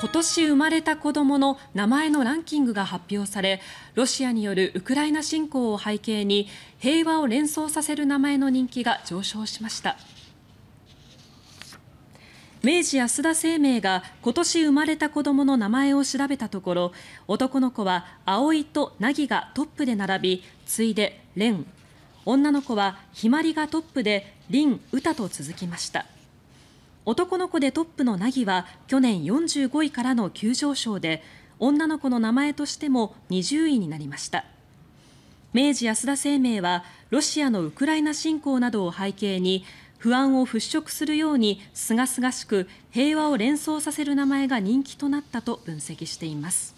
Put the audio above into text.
今年生まれた子どもの名前のランキングが発表されロシアによるウクライナ侵攻を背景に平和を連想させる名前の人気が上昇しました。明治安田生命が今年生まれた子どもの名前を調べたところ男の子は葵と凪がトップで並び次いで蓮女の子はひまりがトップで凛歌と続きました。男の子でトップの凪は去年45位からの急上昇で女の子の名前としても20位になりました。明治安田生命はロシアのウクライナ侵攻などを背景に不安を払拭するようにすがすがしく平和を連想させる名前が人気となったと分析しています。